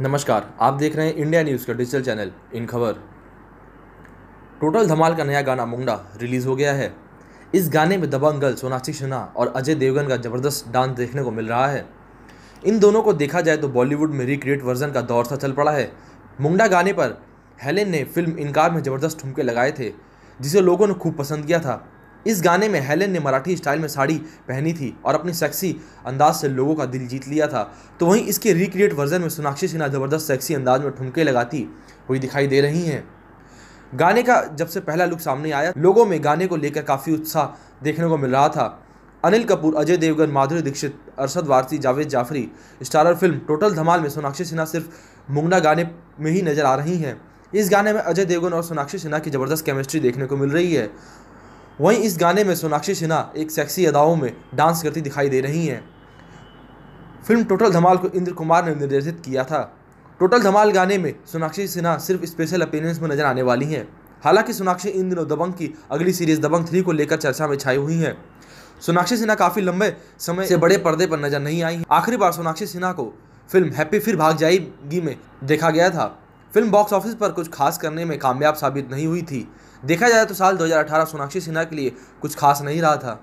नमस्कार आप देख रहे हैं इंडिया न्यूज़ का डिजिटल चैनल इन खबर टोटल धमाल का नया गाना मुंगडा रिलीज़ हो गया है इस गाने में दबंग सोनाक्षी सिन्हा और अजय देवगन का ज़बरदस्त डांस देखने को मिल रहा है इन दोनों को देखा जाए तो बॉलीवुड में रिक्रिएट वर्जन का दौर सा चल पड़ा है मुंगडा गाने पर हेलेन ने फिल्म इनकार में ज़बरदस्त ठुमके लगाए थे जिसे लोगों ने खूब पसंद किया था इस गाने में हेलेन ने मराठी स्टाइल में साड़ी पहनी थी और अपनी सेक्सी अंदाज से लोगों का दिल जीत लिया था तो वहीं इसके रिक्रिएट वर्जन में सोनाक्षी सिन्हा ज़बरदस्त सेक्सी अंदाज में ठुमके लगाती हुई दिखाई दे रही हैं गाने का जब से पहला लुक सामने आया लोगों में गाने को लेकर काफ़ी उत्साह देखने को मिल रहा था Anil Kapoor Ajay Devgn Madhuri Dixit Arshad Warsi Javed Jaffrey starrer film total Dhamaal में सोनाक्षी सिन्हा सिर्फ मुंगना गाने में ही नजर आ रही हैं इस गाने में अजय देवगन और सोनाक्षी सिन्हा की ज़बरदस्त केमिस्ट्री देखने को मिल रही है वहीं इस गाने में सोनाक्षी सिन्हा एक सेक्सी अदाओं में डांस करती दिखाई दे रही हैं फिल्म टोटल धमाल को इंद्र कुमार ने निर्देशित किया था टोटल धमाल गाने में सोनाक्षी सिन्हा सिर्फ स्पेशल अपीयरेंस में नजर आने वाली हैं हालांकि सोनाक्षी इन दिनों दबंग की अगली सीरीज दबंग थ्री को लेकर चर्चा में छाई हुई हैं सोनाक्षी सिन्हा काफ़ी लंबे समय से बड़े पर्दे पर नजर नहीं आई आखिरी बार सोनाक्षी सिन्हा को फिल्म हैप्पी फिर भाग जाएगी में देखा गया था फिल्म बॉक्स ऑफिस पर कुछ खास करने में कामयाब साबित नहीं हुई थी देखा जाए तो साल 2018 सोनाक्षी सिन्हा के लिए कुछ खास नहीं रहा था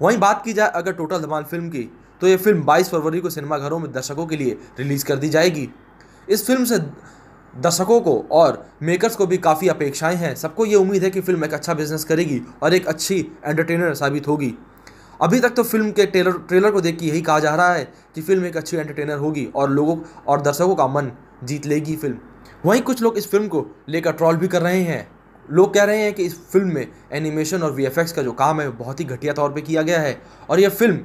वहीं बात की जाए अगर टोटल धमाल फिल्म की तो ये फिल्म 22 फरवरी को सिनेमाघरों में दर्शकों के लिए रिलीज़ कर दी जाएगी इस फिल्म से दर्शकों को और मेकर्स को भी काफ़ी अपेक्षाएं हैं सबको ये उम्मीद है कि फिल्म एक अच्छा बिजनेस करेगी और एक अच्छी एंटरटेनर साबित होगी अभी तक तो फिल्म के ट्रेलर ट्रेलर को देख के यही कहा जा रहा है कि फिल्म एक अच्छी एंटरटेनर होगी और लोगों और दर्शकों का मन जीत लेगी फिल्म वहीं कुछ लोग इस फिल्म को लेकर ट्रॉल भी कर रहे हैं लोग कह रहे हैं कि इस फिल्म में एनिमेशन और वी का जो काम है बहुत ही घटिया तौर पर किया गया है और यह फिल्म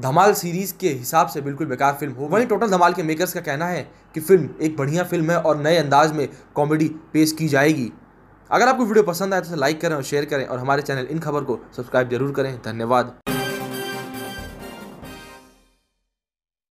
धमाल सीरीज़ के हिसाब से बिल्कुल बेकार फिल्म हो वहीं टोटल धमाल के मेकर्स का कहना है कि फिल्म एक बढ़िया फिल्म है और नए अंदाज में कॉमेडी पेश की जाएगी अगर आपको वीडियो पसंद आए तो लाइक करें और शेयर करें और हमारे चैनल इन खबर को सब्सक्राइब जरूर करें धन्यवाद